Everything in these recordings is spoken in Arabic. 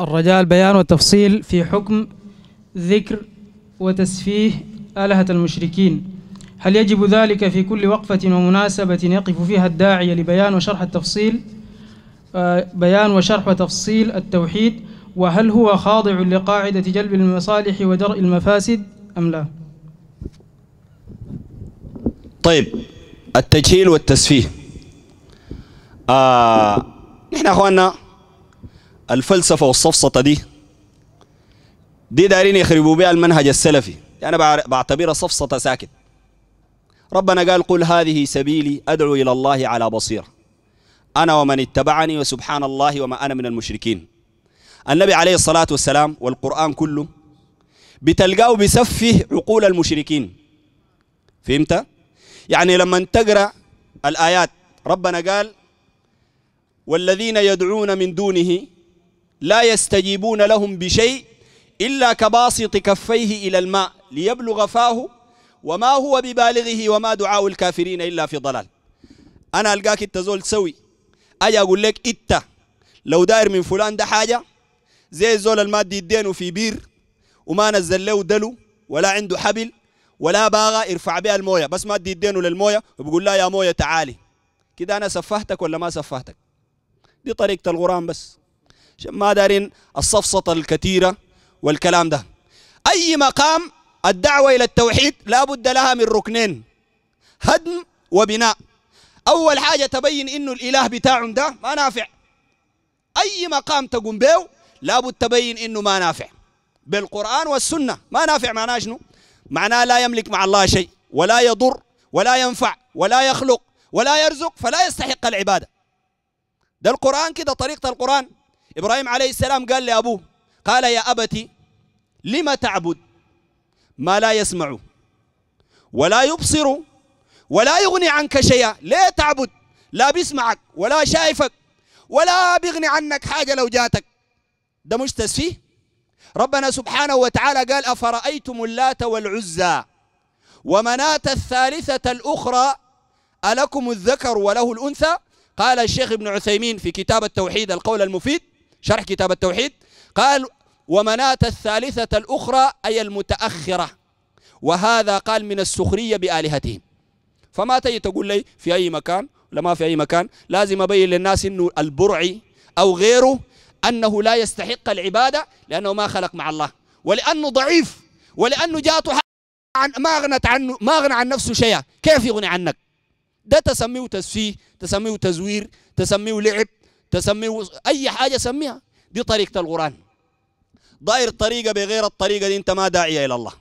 الرجاء البيان والتفصيل في حكم ذكر وتسفيه آلهة المشركين هل يجب ذلك في كل وقفة ومناسبة يقف فيها الداعية لبيان وشرح التفصيل آه، بيان وشرح وتفصيل التوحيد وهل هو خاضع لقاعدة جلب المصالح ودرء المفاسد أم لا طيب التجهيل والتسفيه آه نحن أخواننا الفلسفة والصفصطة دي دي دارين يخربوا بها المنهج السلفي أنا يعني بعتبرها صفصطة ساكت ربنا قال قل هذه سبيلي أدعو إلى الله على بصيرة أنا ومن اتبعني وسبحان الله وما أنا من المشركين النبي عليه الصلاة والسلام والقرآن كله بتلقاه بسفه عقول المشركين فهمت؟ يعني لما تقرأ الآيات ربنا قال والذين يدعون من دونه لا يستجيبون لهم بشيء إلا كباسط كفيه إلى الماء ليبلغ فاه وما هو ببالغه وما دعاء الكافرين إلا في ضلال أنا ألقاك أنت زول سوي أجي أقول لك أنت لو داير من فلان ده حاجة زي الزول المادي ادينه في بير وما نزل له دلو ولا عنده حبل ولا باغى يرفع بها المويه بس ما ادي ادينه للمويه وبقول لا يا مويه تعالي كده انا سفهتك ولا ما سفهتك دي طريقه الغرام بس عشان ما دارين الصفصطة الكثيرة والكلام ده أي مقام الدعوة إلى التوحيد لا بد لها من ركنين هدم وبناء أول حاجة تبين إنه الإله بتاعهم ده ما نافع أي مقام تقوم به لابد تبين إنه ما نافع بالقرآن والسنة ما نافع معناه شنو معناه لا يملك مع الله شيء ولا يضر ولا ينفع ولا يخلق ولا يرزق فلا يستحق العبادة ده القرآن كده طريقة القرآن إبراهيم عليه السلام قال لأبوه قال يا أبتي لما تعبد ما لا يسمع ولا يبصر ولا يغني عنك شيئا ليه تعبد لا بيسمعك ولا شايفك ولا بيغني عنك حاجة لو جاتك ده مش تسفيه ربنا سبحانه وتعالى قال أفرأيتم اللات والعزى ومناة الثالثة الأخرى ألكم الذكر وله الأنثى قال الشيخ ابن عثيمين في كتاب التوحيد القول المفيد شرح كتاب التوحيد قال ومناة الثالثة الأخرى أي المتأخرة وهذا قال من السخرية بآلهتهم فما تجي تقول لي في أي مكان ولا ما في أي مكان لازم أبين للناس أنه البرعي أو غيره أنه لا يستحق العبادة لأنه ما خلق مع الله ولأنه ضعيف ولأنه جاته عن ما أغنت عنه ما أغنى عن نفسه شيئا كيف يغني عنك ده تسميه تسفيه تسميه تزوير تسميه لعب تسميه اي حاجه سميها دي طريقه القران ضاير طريقه بغير الطريقه دي انت ما داعي الى الله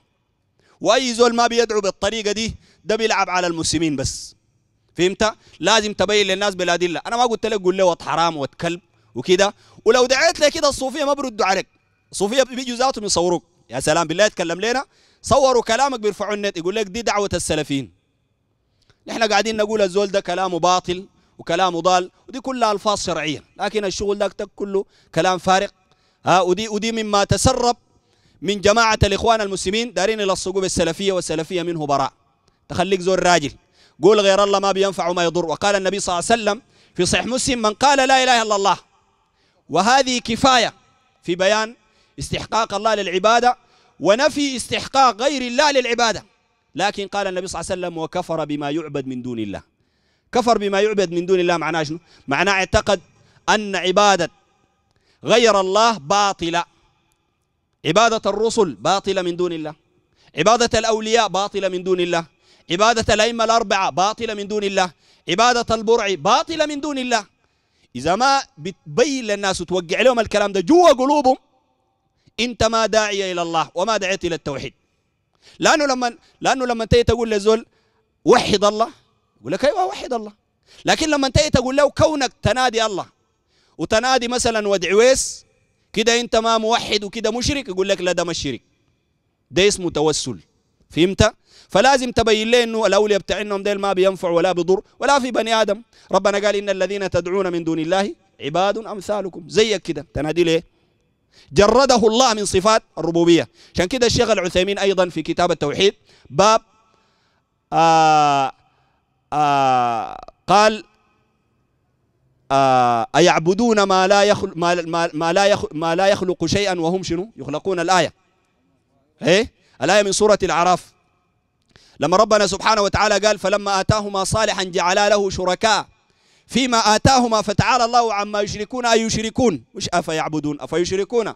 واي زول ما بيدعو بالطريقه دي ده بيلعب على المسلمين بس فهمت لازم تبين للناس بالادله انا ما قلت لك قول له وات حرام وات كلب وكده ولو دعيت لك كده الصوفيه ما بيردوا عليك الصوفيه بيجوا ذاتهم يصوروك يا سلام بالله يتكلم لنا صوروا كلامك بيرفعوا النت يقول لك دي دعوه السلفيين نحن قاعدين نقول الزول ده كلامه باطل وكلامه ضال ودي كلها الفاظ شرعيه لكن الشغل ده كله كلام فارغ ها ودي ودي مما تسرب من جماعه الاخوان المسلمين دارين الى الصقوب السلفيه والسلفيه منه براء تخليك زور راجل قول غير الله ما بينفع وما يضر وقال النبي صلى الله عليه وسلم في صحيح مسلم من قال لا اله الا الله وهذه كفايه في بيان استحقاق الله للعباده ونفي استحقاق غير الله للعباده لكن قال النبي صلى الله عليه وسلم وكفر بما يعبد من دون الله كفر بما يعبد من دون الله معناه شنو معناه اعتقد أن عبادة غير الله باطلة عبادة الرسل باطلة من دون الله عبادة الأولياء باطلة من دون الله عبادة الأئمة الأربعة باطلة من دون الله عبادة البرع باطلة من دون الله إذا ما بتبين للناس وتوقع لهم الكلام ده جوا قلوبهم أنت ما داعي إلى الله وما دعيت إلى التوحيد لأنه لما لأنه لما تيجي تقول لزول وحد الله يقول لك ايوه وحد الله لكن لما انت تقول له كونك تنادي الله وتنادي مثلا ودعويس كده انت ما موحد وكده مشرك يقول لك لا ده مش شرك ده اسمه توسل فهمت؟ فلازم تبين لي انه الاولياء بتاعنهم ديل ما بينفع ولا بضر ولا في بني ادم ربنا قال ان الذين تدعون من دون الله عباد امثالكم زيك كده تنادي ليه؟ جرده الله من صفات الربوبيه عشان كده الشيخ العثيمين ايضا في كتاب التوحيد باب آه آه، قال آه أيعبدون ما لا يخلق ما, ما, ما لا ما لا يخلق شيئا وهم شنو يخلقون الآية إيه الآية من سورة الأعراف لما ربنا سبحانه وتعالى قال فلما آتاهما صالحا جعلا له شركاء فيما آتاهما فتعالى الله عما يشركون أيشركون مش أفيعبدون أفيشركون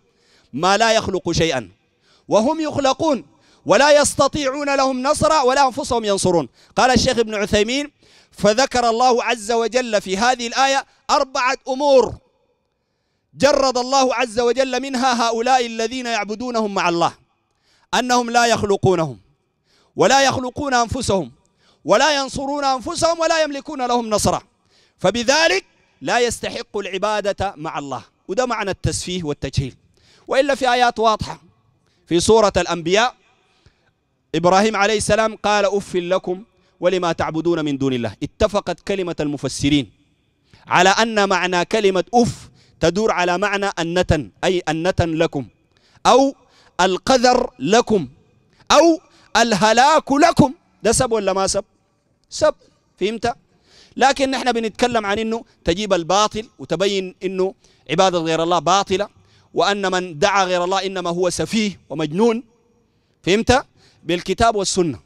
ما لا يخلق شيئا وهم يخلقون ولا يستطيعون لهم نصرا ولا أنفسهم ينصرون قال الشيخ ابن عثيمين فذكر الله عز وجل في هذه الآية أربعة أمور جرد الله عز وجل منها هؤلاء الذين يعبدونهم مع الله أنهم لا يخلقونهم ولا يخلقون أنفسهم ولا ينصرون أنفسهم ولا يملكون لهم نصرا فبذلك لا يستحق العبادة مع الله وده معنى التسفيه والتجهيل وإلا في آيات واضحة في سورة الأنبياء إبراهيم عليه السلام قال أف لكم ولما تعبدون من دون الله اتفقت كلمة المفسرين على أن معنى كلمة أف تدور على معنى النتن أي النتن لكم أو القذر لكم أو الهلاك لكم ده سب ولا ما سب سب فهمت لكن نحن بنتكلم عن انه تجيب الباطل وتبين انه عباده غير الله باطله وان من دعا غير الله انما هو سفيه ومجنون فهمت بالكتاب والسنه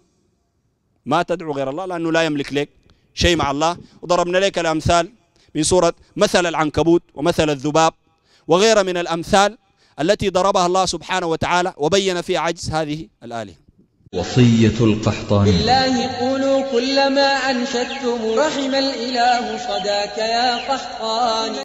ما تدعو غير الله لانه لا يملك لك شيء مع الله وضربنا لك الامثال من سوره مثل العنكبوت ومثل الذباب وغير من الامثال التي ضربها الله سبحانه وتعالى وبين في عجز هذه الآلهة وصية القحطان بالله قولوا كلما أنشدتم رحم الإله صداك يا قحطاني